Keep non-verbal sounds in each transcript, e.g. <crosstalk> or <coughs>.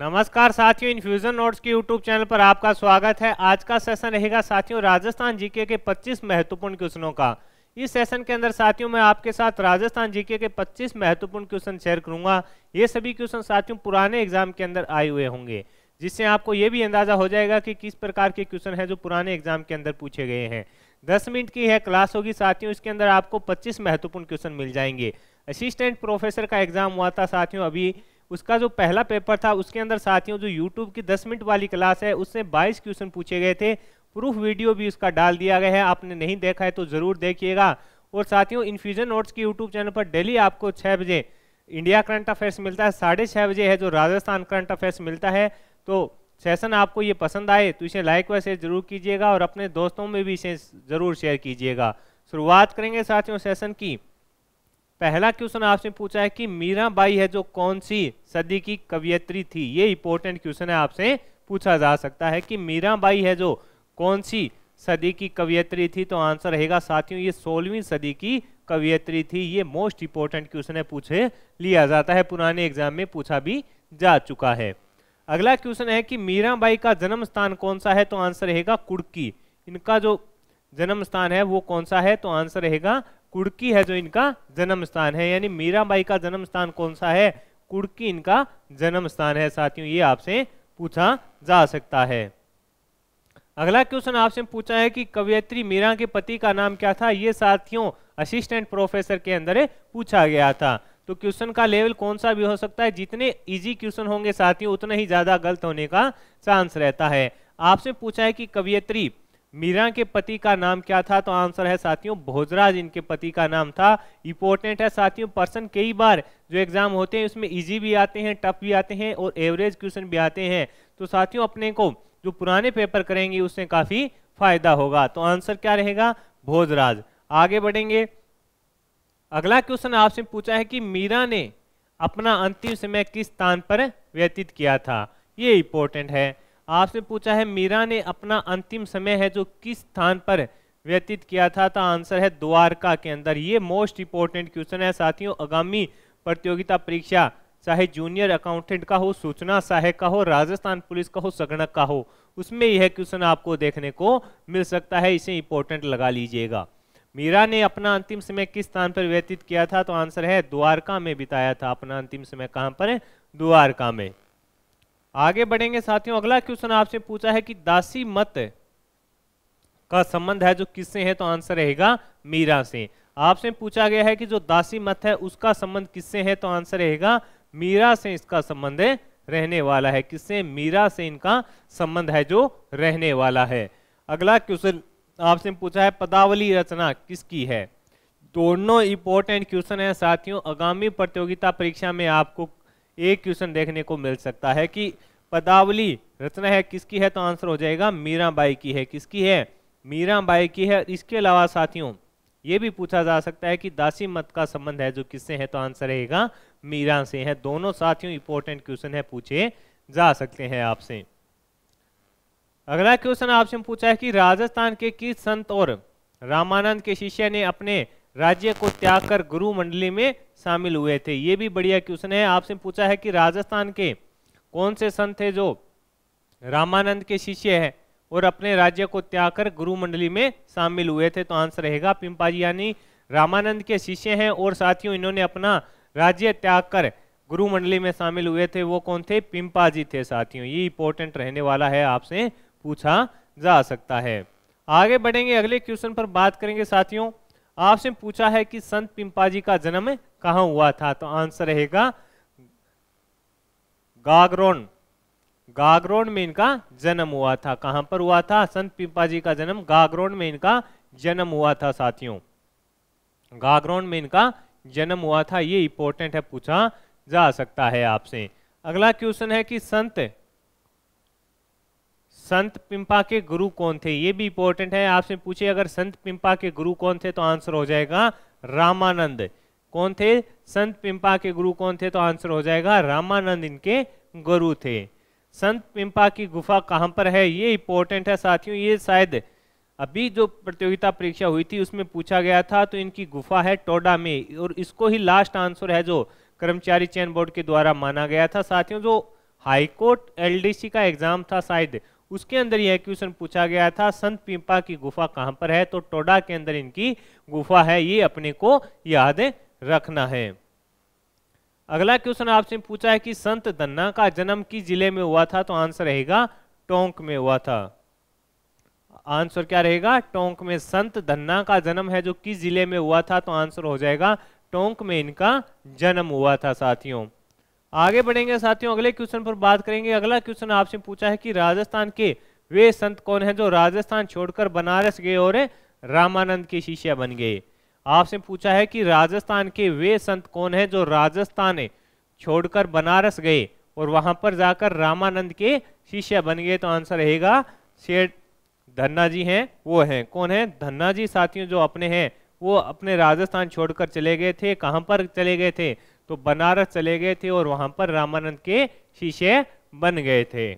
नमस्कार साथियों Infusion Notes के यूट्यूब चैनल पर आपका स्वागत है आज का सेशन रहेगा साथियों राजस्थान जीके के 25 महत्वपूर्ण क्वेश्चनों का इस सेशन के अंदर साथियों मैं आपके साथ राजस्थान जीके के 25 महत्वपूर्ण क्वेश्चन शेयर करूंगा ये सभी क्वेश्चन साथियों पुराने एग्जाम के अंदर आए हुए होंगे जिससे आपको ये भी अंदाजा हो जाएगा कि किस प्रकार के क्वेश्चन है जो पुराने एग्जाम के अंदर पूछे गए हैं दस मिनट की है क्लास होगी साथियों इसके अंदर आपको पच्चीस महत्वपूर्ण क्वेश्चन मिल जाएंगे असिस्टेंट प्रोफेसर का एग्जाम हुआ था साथियों अभी उसका जो पहला पेपर था उसके अंदर साथियों जो यूट्यूब की दस मिनट वाली क्लास है उससे बाईस क्वेश्चन पूछे गए थे प्रूफ वीडियो भी उसका डाल दिया गया है आपने नहीं देखा है तो ज़रूर देखिएगा और साथियों इन्फ्यूजन नोट्स के यूट्यूब चैनल पर डेली आपको छः बजे इंडिया करंट अफेयर्स मिलता है साढ़े छः बजे है जो राजस्थान करंट अफेयर्स मिलता है तो सेशन आपको ये पसंद आए तो इसे लाइक व शेयर जरूर कीजिएगा और अपने दोस्तों में भी इसे ज़रूर शेयर कीजिएगा शुरुआत करेंगे साथियों सेशन की पहला क्वेश्चन आपसे पूछा है कि मीरा बाई है जो कौन सी सदी की कवियत्री थी ये इंपॉर्टेंट क्वेश्चन है आपसे पूछा जा सकता है कि मीरा बाई है जो कौन सी सदी की कवियत्री थी तो आंसर रहेगा साथियों ये सोलहवीं सदी की कवियत्री थी ये मोस्ट इंपॉर्टेंट क्वेश्चन है पूछे लिया जाता है पुराने एग्जाम में पूछा भी जा चुका है अगला क्वेश्चन है कि मीराबाई का जन्म स्थान कौन सा है तो आंसर रहेगा कुड़की इनका जो जन्म स्थान है वो कौन सा है तो आंसर रहेगा कुड़की है जो इनका जन्म स्थान है यानी मीराबाई का जन्म स्थान कौन सा है कुड़की इनका जन्म स्थान है साथियों ये आपसे पूछा जा सकता है अगला क्वेश्चन आपसे पूछा है कि कवियत्री मीरा के पति का नाम क्या था ये साथियों असिस्टेंट प्रोफेसर के अंदर पूछा गया था तो क्वेश्चन का लेवल कौन सा भी हो सकता है जितने इजी क्वेश्चन होंगे साथियों उतना ही ज्यादा गलत होने का चांस रहता है आपसे पूछा है कि कवियत्री मीरा के पति का नाम क्या था तो आंसर है साथियों भोजराज इनके पति का नाम था इंपॉर्टेंट है साथियों पर्सन कई बार जो एग्जाम होते हैं उसमें इजी भी आते हैं टफ भी आते हैं और एवरेज क्वेश्चन भी आते हैं तो साथियों अपने को जो पुराने पेपर करेंगे उससे काफी फायदा होगा तो आंसर क्या रहेगा भोजराज आगे बढ़ेंगे अगला क्वेश्चन आपसे पूछा है कि मीरा ने अपना अंतिम समय किस स्थान पर व्यतीत किया था ये इंपॉर्टेंट है आपसे पूछा है मीरा ने अपना अंतिम समय है जो किस स्थान पर व्यतीत किया था तो आंसर है द्वारका के अंदर ये मोस्ट इंपॉर्टेंट क्वेश्चन है साथियों आगामी प्रतियोगिता परीक्षा चाहे जूनियर अकाउंटेंट का हो सूचना सहायक का हो राजस्थान पुलिस का हो सगणक का हो उसमें यह क्वेश्चन आपको देखने को मिल सकता है इसे इंपॉर्टेंट लगा लीजिएगा मीरा ने अपना अंतिम समय किस स्थान पर व्यतीत किया था तो आंसर है द्वारका में बिताया था अपना अंतिम समय कहाँ पर है द्वारका में आगे बढ़ेंगे साथियों अगला क्वेश्चन आपसे पूछा है कि दासी मत का संबंध है जो किससे है तो आंसर रहेगा मीरा से आपसे पूछा गया है कि जो दासी मत है उसका संबंध किससे है तो आंसर रहेगा मीरा से इसका संबंध रहने वाला है किससे मीरा से इनका संबंध है जो रहने वाला है अगला क्वेश्चन आपसे पूछा है पदावली रचना किसकी है दोनों इंपॉर्टेंट क्वेश्चन है साथियों आगामी प्रतियोगिता परीक्षा में आपको एक क्वेश्चन देखने को मिल सकता है कि पदावली रचना है किसकी है तो आंसर हो जाएगा मीराबाई की है किसकी है मीराबाई की है इसके अलावा साथियों ये भी पूछा जा सकता है कि दासी मत का संबंध है जो किससे है तो आंसर रहेगा मीरा से है दोनों साथियों इंपोर्टेंट क्वेश्चन है पूछे जा सकते हैं आपसे अगला क्वेश्चन आपसे पूछा है कि राजस्थान के किस संत और रामानंद के शिष्य ने अपने राज्य को त्याग कर गुरु मंडली में शामिल हुए थे ये भी बढ़िया क्वेश्चन है आपसे पूछा है कि राजस्थान के कौन से संत थे जो रामानंद के शिष्य है और अपने राज्य को त्याग कर गुरु मंडली में शामिल हुए थे तो आंसर रहेगा पिंपाजी यानी रामानंद के शिष्य हैं और साथियों इन्होंने अपना राज्य त्याग कर गुरु मंडली में शामिल हुए थे वो कौन थे पिंपाजी थे साथियों ये इंपॉर्टेंट रहने वाला है आपसे पूछा जा सकता है आगे बढ़ेंगे अगले क्वेश्चन पर बात करेंगे साथियों आपसे पूछा है कि संत पिंपा जी का जन्म कहां हुआ था तो आंसर रहेगा गागरोन गागरोन में इनका जन्म हुआ था कहां पर हुआ था संत पिंपा जी का जन्म गागरोन में इनका जन्म हुआ था साथियों गागरोन में इनका जन्म हुआ था ये इंपॉर्टेंट है पूछा जा सकता है आपसे अगला क्वेश्चन है कि संत संत पिंपा के गुरु कौन थे ये भी इंपॉर्टेंट है आपसे पूछे अगर संत पिंपा के गुरु कौन थे तो आंसर हो जाएगा रामानंद कौन थे संत पिंपा के गुरु कौन थे तो आंसर हो जाएगा रामानंद इनके गुरु थे संत पिंपा की गुफा कहाँ पर है ये इंपॉर्टेंट है साथियों ये शायद अभी जो प्रतियोगिता परीक्षा हुई थी उसमें पूछा गया था तो इनकी गुफा है टोडा में और इसको ही लास्ट आंसर है जो कर्मचारी चयन बोर्ड के द्वारा माना गया था साथियों जो हाईकोर्ट एलडीसी का एग्जाम था शायद उसके अंदर यह क्वेश्चन पूछा गया था संत पिंपा की गुफा कहां पर है तो टोडा के अंदर इनकी गुफा है ये अपने को याद रखना है अगला क्वेश्चन आपसे पूछा है कि संत दन्ना का जन्म किस जिले में हुआ था तो आंसर रहेगा टोंक में हुआ था आंसर क्या रहेगा टोंक में संत धन्ना का जन्म है जो किस जिले में हुआ था तो आंसर हो जाएगा टोंक में इनका जन्म हुआ था साथियों आगे बढ़ेंगे साथियों अगले क्वेश्चन पर बात करेंगे अगला क्वेश्चन आपसे पूछा है कि राजस्थान के वे संत कौन है जो राजस्थान छोड़कर बनारस गए और रामानंद के शिष्य बन गए आपसे पूछा है कि राजस्थान के वे संत कौन है जो राजस्थान छोड़कर बनारस गए और वहां पर जाकर रामानंद के शिष्य बन गए तो आंसर रहेगा शेठ धन्ना जी हैं वो हैं कौन है धन्ना जी साथियों जो अपने हैं वो अपने राजस्थान छोड़कर चले गए थे कहाँ पर चले गए थे तो बनारस चले गए थे और वहां पर रामानंद के शीशे बन गए थे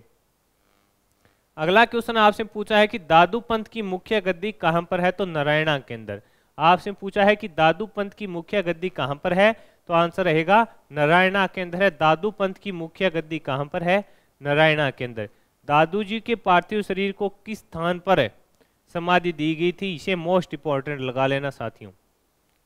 अगला क्वेश्चन आपसे पूछा है कि दादू पंत की मुख्य गद्दी कहां पर है तो नारायणा के अंदर आपसे पूछा है कि दादू पंत की मुख्य गद्दी कहां पर है तो आंसर रहेगा नारायणा के अंदर है दादू पंत की मुख्य गद्दी कहां पर है नारायणा के अंदर दादू जी के पार्थिव शरीर को किस स्थान पर समाधि दी गई थी इसे मोस्ट इंपॉर्टेंट लगा लेना साथियों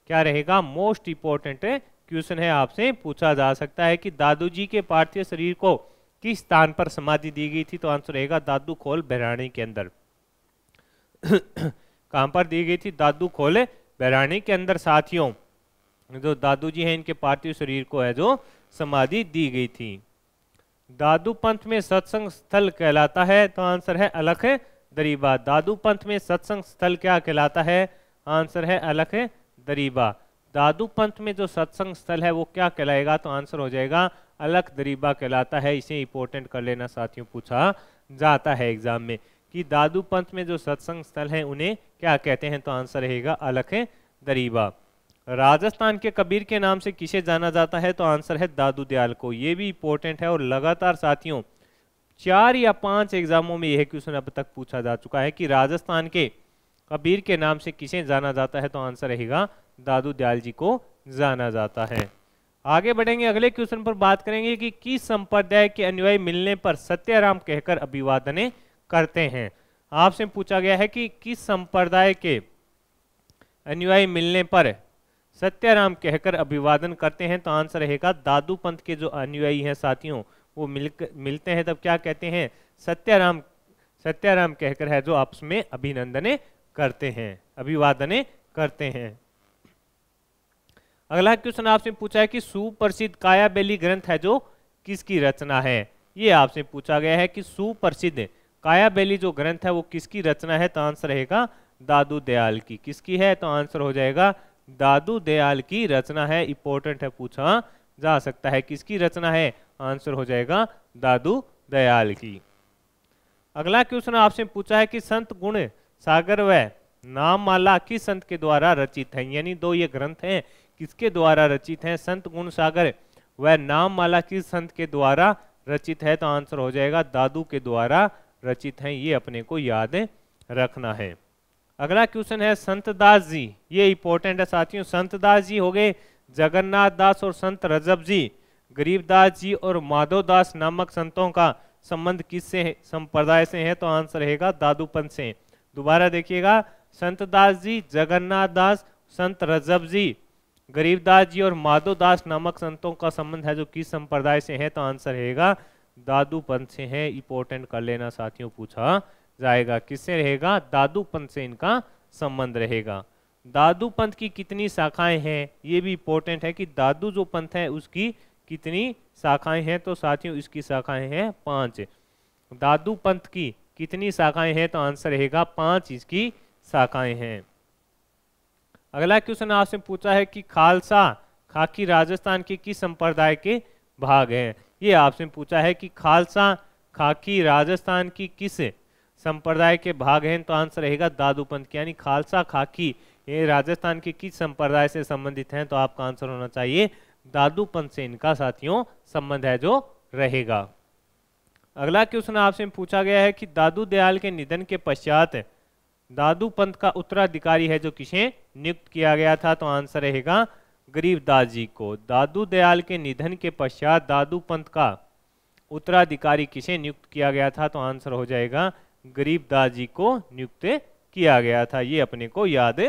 क्या रहेगा मोस्ट इंपॉर्टेंट क्वेश्चन है आपसे पूछा जा सकता है कि दादू जी के पार्थिव शरीर को किस स्थान पर समाधि दी गई थी तो आंसर रहेगा दादू खोल बहराणी के अंदर <coughs> कहां पर दी गई थी दादू खोल बहराणी के अंदर साथियों जो दादू जी हैं इनके पार्थिव शरीर को है जो समाधि दी गई थी दादू पंथ में सत्संग स्थल कहलाता है तो आंसर है अलख दरीबा दादू पंथ में सत्संग स्थल क्या कहलाता है आंसर है अलख दरीबा दादू पंथ में जो सत्संग स्थल है वो क्या कहलाएगा तो आंसर हो जाएगा अलख दरीबा कहलाता है इसे इंपॉर्टेंट कर लेना साथियों पूछा जाता है एग्जाम में कि दादू पंथ में जो सत्संग स्थल है उन्हें क्या कहते हैं तो आंसर रहेगा अलख दरीबा राजस्थान के कबीर के नाम से किसे जाना जाता है तो आंसर है दादू दयाल को ये भी इंपॉर्टेंट है और लगातार साथियों चार या पांच एग्जामों में यह क्वेश्चन अब तक पूछा जा चुका है कि राजस्थान के कबीर के नाम से किसे जाना जाता है तो आंसर रहेगा दादू दयाल जी को जाना जाता है आगे बढ़ेंगे अगले क्वेश्चन पर बात करेंगे कि किस संप्रदाय के अनुयायी मिलने पर सत्याराम कहकर अभिवादने करते हैं आपसे पूछा गया है कि किस संप्रदाय के अनुयायी मिलने पर सत्याराम कहकर अभिवादन करते हैं तो आंसर रहेगा दादू पंथ के जो अनुयायी हैं साथियों वो मिल मिलते हैं तब क्या कहते हैं सत्याराम सत्याराम कहकर है जो आपस में अभिनंदने करते हैं अभिवादने करते हैं अगला क्वेश्चन आपसे पूछा है कि सुप्रसिद्ध कायाबेली ग्रंथ है जो किसकी रचना है ये आपसे पूछा गया है कि सुप्रसिद्ध कायाबेली जो ग्रंथ है वो किसकी रचना है तो आंसर रहेगा दादू दयाल की किसकी है तो आंसर हो जाएगा दादू दयाल की रचना है इंपॉर्टेंट है पूछा हाँ? जा सकता है किसकी रचना है आंसर हो जाएगा दादू दयाल की अगला क्वेश्चन आपसे पूछा है कि संत गुण सागर व नाम माला किस संत के द्वारा रचित है यानी दो ये ग्रंथ हैं किसके द्वारा रचित है संत गुण सागर वह नाम माला किस संत के द्वारा रचित है तो आंसर हो जाएगा दादू के द्वारा रचित है ये अपने को याद रखना है अगला क्वेश्चन है संत दास जी ये इंपॉर्टेंट है साथियों संत दास जी हो गए जगन्नाथ दास और संत रजब जी गरीबदास जी और माधव दास नामक संतों का संबंध किससे है संप्रदाय से है तो आंसर रहेगा दादूपन से दोबारा देखिएगा संत दास जी जगन्नाथ दास संत रजब जी गरीबदास जी और माधव दास नामक संतों का संबंध है जो किस संप्रदाय से है तो आंसर रहेगा दादू पंथ से है इंपोर्टेंट कर लेना साथियों पूछा जाएगा किससे रहेगा दादू पंथ से इनका संबंध रहेगा दादू पंथ की कितनी शाखाएं हैं ये भी इंपॉर्टेंट है कि दादू जो पंथ है उसकी कितनी शाखाएं हैं तो साथियों इसकी शाखाएं हैं पांच दादू पंथ की कितनी शाखाएं हैं तो आंसर रहेगा पांच इसकी शाखाएं हैं अगला क्वेश्चन आपसे पूछा है कि खालसा खाकी राजस्थान के किस संप्रदाय के भाग हैं ये आपसे पूछा है कि खालसा खाकी राजस्थान की किस संप्रदाय के भाग हैं तो आंसर रहेगा दादूपंथ यानी खालसा खाकी ये राजस्थान के किस संप्रदाय से संबंधित हैं तो आपका आंसर होना चाहिए दादूपंथ से इनका साथियों संबंध है जो रहेगा अगला क्वेश्चन आपसे पूछा गया है कि दादू दयाल के निधन के पश्चात दादू पंत का उत्तराधिकारी है जो किसे नियुक्त किया गया था तो आंसर रहेगा गरीबदास जी को दादू दयाल के निधन के पश्चात दादू पंत का उत्तराधिकारी किसे नियुक्त किया गया था तो आंसर हो जाएगा गरीबदास जी को नियुक्त किया गया था ये अपने को याद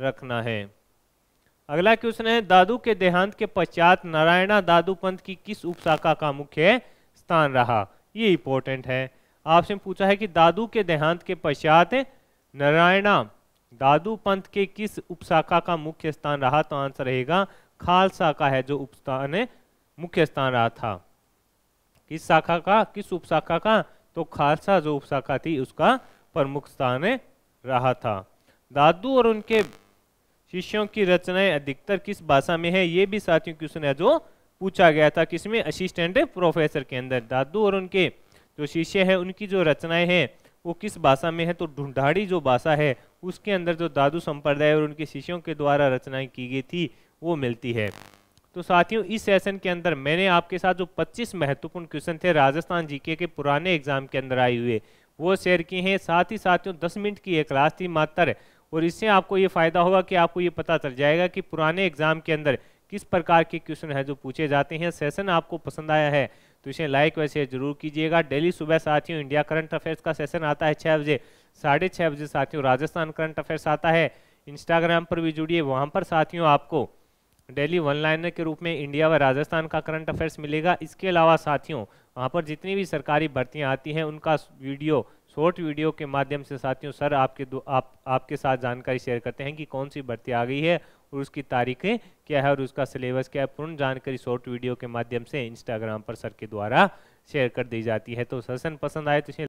रखना है अगला क्वेश्चन है दादू के देहांत के पश्चात नारायणा दादू पंत की किस उपशाखा का मुख्य स्थान रहा ये इंपॉर्टेंट है आपसे पूछा है कि दादू के देहांत के पश्चात नारायणा दादू पंथ के किस उपशाखा का मुख्य स्थान रहा तो आंसर रहेगा खालसा का है जो उपस्थान मुख्य स्थान रहा था किस शाखा का किस उपशाखा का तो खालसा जो उपशाखा थी उसका प्रमुख स्थान रहा था दादू और उनके शिष्यों की रचनाएं अधिकतर किस भाषा में है ये भी साथियों क्वेश्चन है जो पूछा गया था किसमें असिस्टेंट प्रोफेसर के अंदर दादू और उनके जो शिष्य हैं उनकी जो रचनाएं हैं वो किस भाषा में है तो ढूंढाड़ी जो भाषा है उसके अंदर जो दादू संप्रदाय और उनके शिष्यों के द्वारा रचनाएं की गई थी वो मिलती है तो साथियों इस सेशन के अंदर मैंने आपके साथ जो 25 महत्वपूर्ण क्वेश्चन थे राजस्थान जीके के पुराने एग्जाम के अंदर आए हुए वो शेयर किए हैं साथ ही साथियों 10 मिनट की एक क्लास थी मात्र और इससे आपको ये फायदा होगा कि आपको ये पता चल जाएगा कि पुराने एग्जाम के अंदर किस प्रकार के क्वेश्चन है जो पूछे जाते हैं सेशन आपको पसंद आया है तो इसे लाइक वैसे जरूर कीजिएगा डेली सुबह साथियों इंडिया करंट अफेयर्स का सेशन आता है छः बजे साढ़े छः बजे साथियों राजस्थान करंट अफेयर्स आता है इंस्टाग्राम पर भी जुड़िए वहाँ पर साथियों आपको डेली वन लाइनर के रूप में इंडिया व राजस्थान का करंट अफेयर्स मिलेगा इसके अलावा साथियों वहाँ पर जितनी भी सरकारी भर्तियाँ आती हैं उनका वीडियो शॉर्ट वीडियो के माध्यम से साथियों सर आपके आप आपके साथ जानकारी शेयर करते हैं कि कौन सी भर्ती आ गई है और उसकी तारीखें क्या है और उसका सिलेबस क्या है पूर्ण जानकारी शॉर्ट वीडियो के माध्यम से इंस्टाग्राम पर सर के द्वारा शेयर कर दी जाती है तो सेशन पसंद आए तो